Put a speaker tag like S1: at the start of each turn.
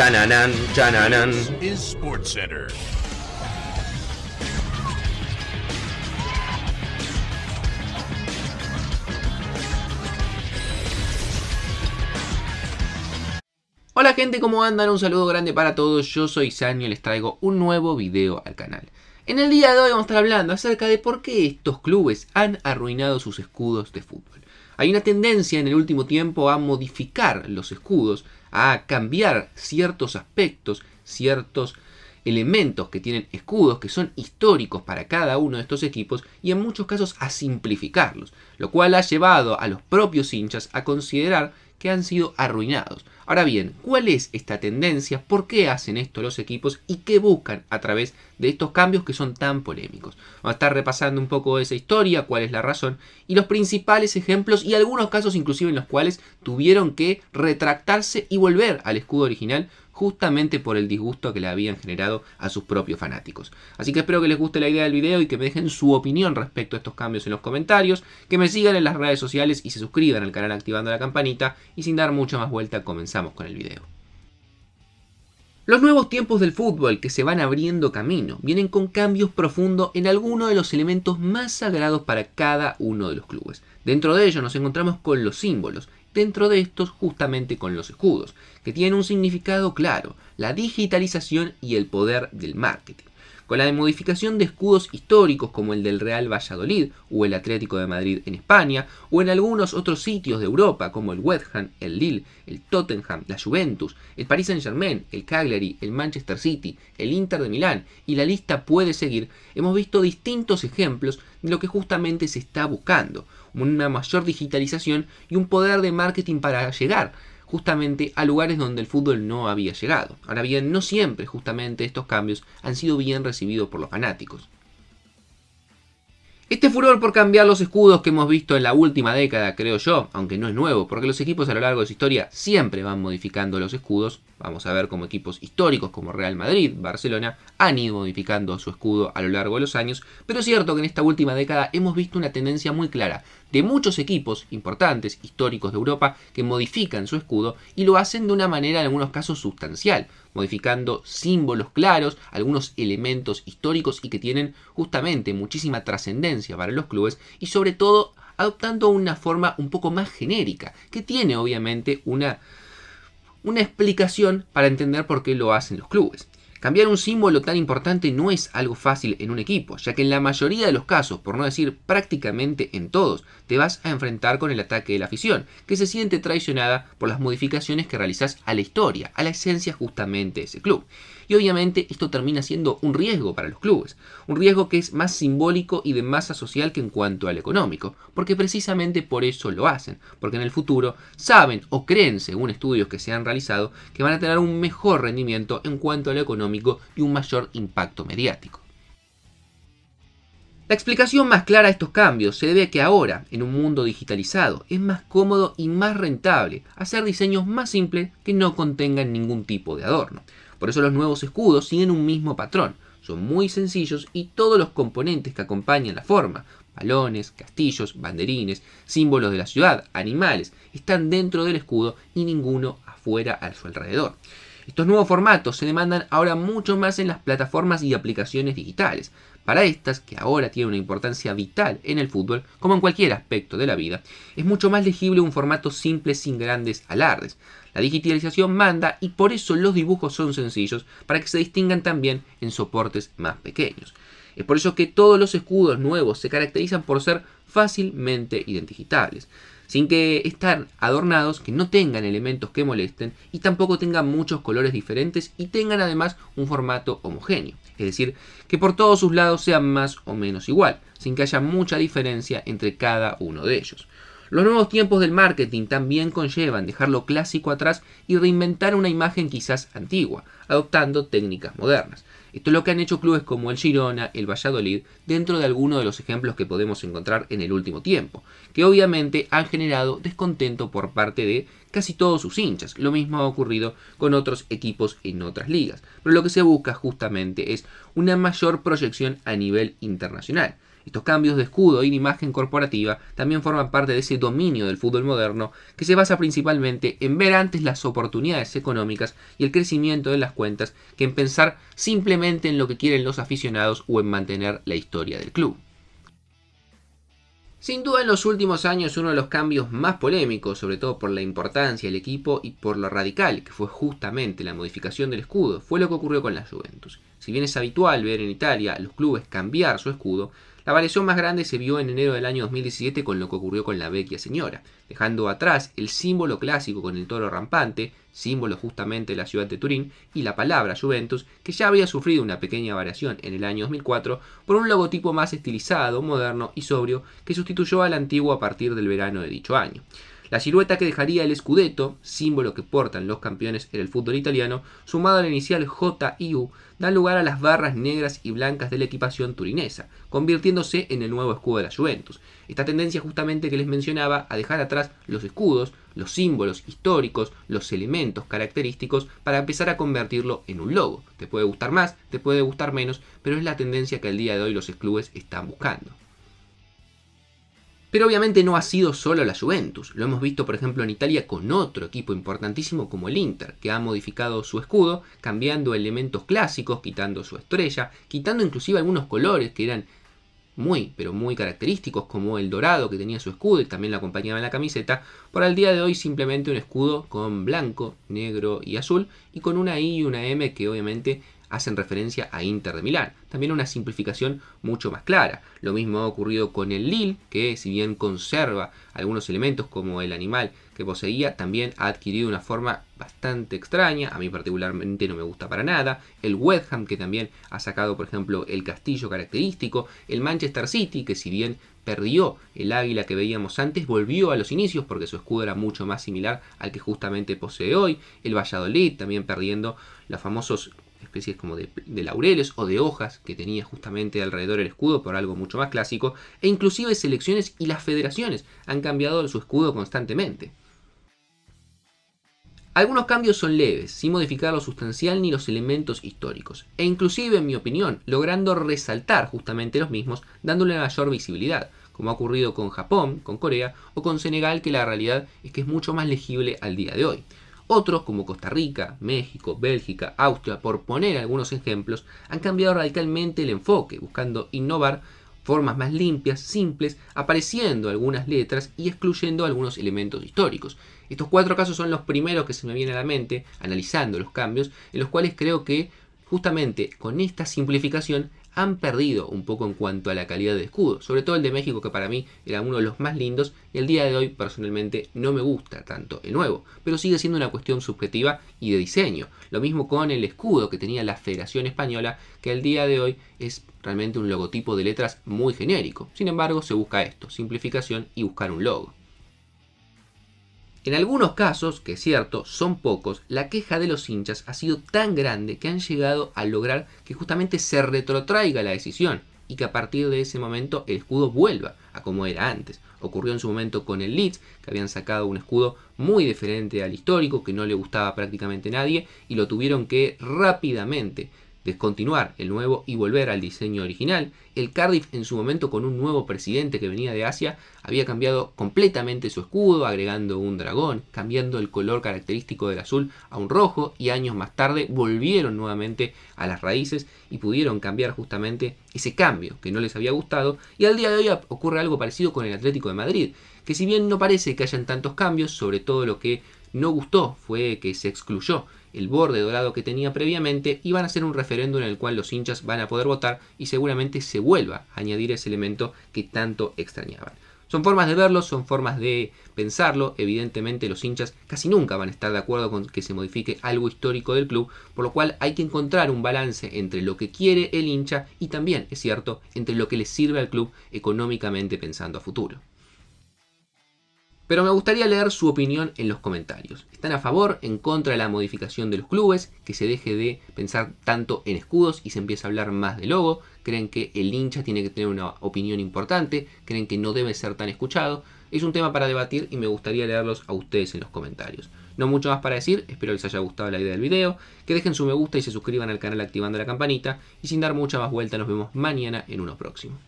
S1: Chananan, Hola gente, ¿cómo andan? Un saludo grande para todos, yo soy Sanyo y les traigo un nuevo video al canal. En el día de hoy vamos a estar hablando acerca de por qué estos clubes han arruinado sus escudos de fútbol. Hay una tendencia en el último tiempo a modificar los escudos, a cambiar ciertos aspectos, ciertos elementos que tienen escudos que son históricos para cada uno de estos equipos y en muchos casos a simplificarlos, lo cual ha llevado a los propios hinchas a considerar que han sido arruinados. Ahora bien, ¿cuál es esta tendencia? ¿Por qué hacen esto los equipos? ¿Y qué buscan a través de estos cambios que son tan polémicos? Vamos a estar repasando un poco esa historia, cuál es la razón, y los principales ejemplos y algunos casos inclusive en los cuales tuvieron que retractarse y volver al escudo original justamente por el disgusto que le habían generado a sus propios fanáticos. Así que espero que les guste la idea del video y que me dejen su opinión respecto a estos cambios en los comentarios, que me sigan en las redes sociales y se suscriban al canal activando la campanita y sin dar mucha más vuelta comenzamos con el video. Los nuevos tiempos del fútbol que se van abriendo camino vienen con cambios profundos en alguno de los elementos más sagrados para cada uno de los clubes. Dentro de ellos nos encontramos con los símbolos, dentro de estos justamente con los escudos, que tienen un significado claro, la digitalización y el poder del marketing. Con la modificación de escudos históricos como el del Real Valladolid o el Atlético de Madrid en España, o en algunos otros sitios de Europa como el West Ham, el Lille, el Tottenham, la Juventus, el Paris Saint-Germain, el Cagliari, el Manchester City, el Inter de Milán, y la lista puede seguir, hemos visto distintos ejemplos de lo que justamente se está buscando, una mayor digitalización y un poder de marketing para llegar justamente a lugares donde el fútbol no había llegado. Ahora bien, no siempre justamente estos cambios han sido bien recibidos por los fanáticos. Este furor por cambiar los escudos que hemos visto en la última década, creo yo, aunque no es nuevo, porque los equipos a lo largo de su historia siempre van modificando los escudos, Vamos a ver cómo equipos históricos como Real Madrid, Barcelona, han ido modificando su escudo a lo largo de los años, pero es cierto que en esta última década hemos visto una tendencia muy clara de muchos equipos importantes, históricos de Europa, que modifican su escudo y lo hacen de una manera en algunos casos sustancial, modificando símbolos claros, algunos elementos históricos y que tienen justamente muchísima trascendencia para los clubes y sobre todo adoptando una forma un poco más genérica, que tiene obviamente una una explicación para entender por qué lo hacen los clubes. Cambiar un símbolo tan importante no es algo fácil en un equipo, ya que en la mayoría de los casos, por no decir prácticamente en todos, te vas a enfrentar con el ataque de la afición, que se siente traicionada por las modificaciones que realizas a la historia, a la esencia justamente de ese club. Y obviamente esto termina siendo un riesgo para los clubes, un riesgo que es más simbólico y de masa social que en cuanto al económico, porque precisamente por eso lo hacen, porque en el futuro saben o creen, según estudios que se han realizado, que van a tener un mejor rendimiento en cuanto al económico y un mayor impacto mediático. La explicación más clara a estos cambios se debe a que ahora, en un mundo digitalizado, es más cómodo y más rentable hacer diseños más simples que no contengan ningún tipo de adorno. Por eso los nuevos escudos siguen un mismo patrón, son muy sencillos y todos los componentes que acompañan la forma, balones, castillos, banderines, símbolos de la ciudad, animales, están dentro del escudo y ninguno afuera a su alrededor. Estos nuevos formatos se demandan ahora mucho más en las plataformas y aplicaciones digitales, para estas, que ahora tienen una importancia vital en el fútbol, como en cualquier aspecto de la vida, es mucho más legible un formato simple sin grandes alardes. La digitalización manda y por eso los dibujos son sencillos, para que se distingan también en soportes más pequeños. Es por eso que todos los escudos nuevos se caracterizan por ser fácilmente identificables sin que estén adornados, que no tengan elementos que molesten y tampoco tengan muchos colores diferentes y tengan además un formato homogéneo, es decir, que por todos sus lados sean más o menos igual, sin que haya mucha diferencia entre cada uno de ellos. Los nuevos tiempos del marketing también conllevan dejar lo clásico atrás y reinventar una imagen quizás antigua, adoptando técnicas modernas. Esto es lo que han hecho clubes como el Girona, el Valladolid, dentro de algunos de los ejemplos que podemos encontrar en el último tiempo, que obviamente han generado descontento por parte de casi todos sus hinchas. Lo mismo ha ocurrido con otros equipos en otras ligas, pero lo que se busca justamente es una mayor proyección a nivel internacional. Estos cambios de escudo y de imagen corporativa también forman parte de ese dominio del fútbol moderno que se basa principalmente en ver antes las oportunidades económicas y el crecimiento de las cuentas que en pensar simplemente en lo que quieren los aficionados o en mantener la historia del club. Sin duda en los últimos años uno de los cambios más polémicos, sobre todo por la importancia del equipo y por lo radical que fue justamente la modificación del escudo, fue lo que ocurrió con la Juventus. Si bien es habitual ver en Italia los clubes cambiar su escudo, la variación más grande se vio en enero del año 2017 con lo que ocurrió con la vecchia señora, dejando atrás el símbolo clásico con el toro rampante, símbolo justamente de la ciudad de Turín, y la palabra Juventus, que ya había sufrido una pequeña variación en el año 2004 por un logotipo más estilizado, moderno y sobrio que sustituyó al antiguo a partir del verano de dicho año. La silueta que dejaría el escudeto, símbolo que portan los campeones en el fútbol italiano, sumado a la inicial JIU, da lugar a las barras negras y blancas de la equipación turinesa, convirtiéndose en el nuevo escudo de la Juventus. Esta tendencia justamente que les mencionaba a dejar atrás los escudos, los símbolos históricos, los elementos característicos para empezar a convertirlo en un logo. Te puede gustar más, te puede gustar menos, pero es la tendencia que al día de hoy los clubes están buscando. Pero obviamente no ha sido solo la Juventus, lo hemos visto por ejemplo en Italia con otro equipo importantísimo como el Inter, que ha modificado su escudo, cambiando elementos clásicos, quitando su estrella, quitando inclusive algunos colores que eran muy, pero muy característicos, como el dorado que tenía su escudo y también lo acompañaba en la camiseta, por el día de hoy simplemente un escudo con blanco, negro y azul, y con una I y una M que obviamente hacen referencia a Inter de Milán. También una simplificación mucho más clara. Lo mismo ha ocurrido con el Lille, que si bien conserva algunos elementos como el animal que poseía, también ha adquirido una forma bastante extraña. A mí particularmente no me gusta para nada. El West Ham, que también ha sacado, por ejemplo, el castillo característico. El Manchester City, que si bien perdió el águila que veíamos antes, volvió a los inicios porque su escudo era mucho más similar al que justamente posee hoy. El Valladolid también perdiendo los famosos especies como de, laureles o de hojas que tenía justamente alrededor el escudo por algo mucho más clásico, e inclusive selecciones y las federaciones han cambiado su escudo constantemente. Algunos cambios son leves, sin modificar lo sustancial ni los elementos históricos, e inclusive, en mi opinión, logrando resaltar justamente los mismos, dándole mayor visibilidad, como ha ocurrido con Japón, con Corea o con Senegal, que la realidad es que es mucho más legible al día de hoy. Otros, como Costa Rica, México, Bélgica, Austria, por poner algunos ejemplos, han cambiado radicalmente el enfoque, buscando innovar formas más limpias, simples, apareciendo algunas letras y excluyendo algunos elementos históricos. Estos cuatro casos son los primeros que se me vienen a la mente, analizando los cambios, en los cuales creo que justamente con esta simplificación han perdido un poco en cuanto a la calidad de escudo, sobre todo el de México que para mí era uno de los más lindos y el día de hoy personalmente no me gusta tanto el nuevo, pero sigue siendo una cuestión subjetiva y de diseño. Lo mismo con el escudo que tenía la Federación Española que el día de hoy es realmente un logotipo de letras muy genérico. Sin embargo se busca esto, simplificación y buscar un logo. En algunos casos, que es cierto, son pocos, la queja de los hinchas ha sido tan grande que han llegado a lograr que justamente se retrotraiga la decisión y que a partir de ese momento el escudo vuelva a como era antes. Ocurrió en su momento con el Leeds, que habían sacado un escudo muy diferente al histórico, que no le gustaba prácticamente nadie, y lo tuvieron que rápidamente descontinuar el nuevo y volver al diseño original. El Cardiff en su momento con un nuevo presidente que venía de Asia había cambiado completamente su escudo, agregando un dragón, cambiando el color característico del azul a un rojo y años más tarde volvieron nuevamente a las raíces y pudieron cambiar justamente ese cambio que no les había gustado y al día de hoy ocurre algo parecido con el Atlético de Madrid, que si bien no parece que hayan tantos cambios, sobre todo lo que no gustó fue que se excluyó el borde dorado que tenía previamente y van a ser un referéndum en el cual los hinchas van a poder votar y seguramente se vuelva a añadir ese elemento que tanto extrañaban. Son formas de verlo, son formas de pensarlo. Evidentemente los hinchas casi nunca van a estar de acuerdo con que se modifique algo histórico del club, por lo cual hay que encontrar un balance entre lo que quiere el hincha y también, es cierto, entre lo que le sirve al club económicamente pensando a futuro. Pero me gustaría leer su opinión en los comentarios. ¿Están a favor, en contra de la modificación de los clubes? Que se deje de pensar tanto en escudos y se empiece a hablar más de logo. ¿Creen que el hincha tiene que tener una opinión importante? ¿Creen que no debe ser tan escuchado? Es un tema para debatir y me gustaría leerlos a ustedes en los comentarios. No mucho más para decir, espero les haya gustado la idea del video, que dejen su me gusta y se suscriban al canal activando la campanita y sin dar mucha más vuelta nos vemos mañana en uno próximo.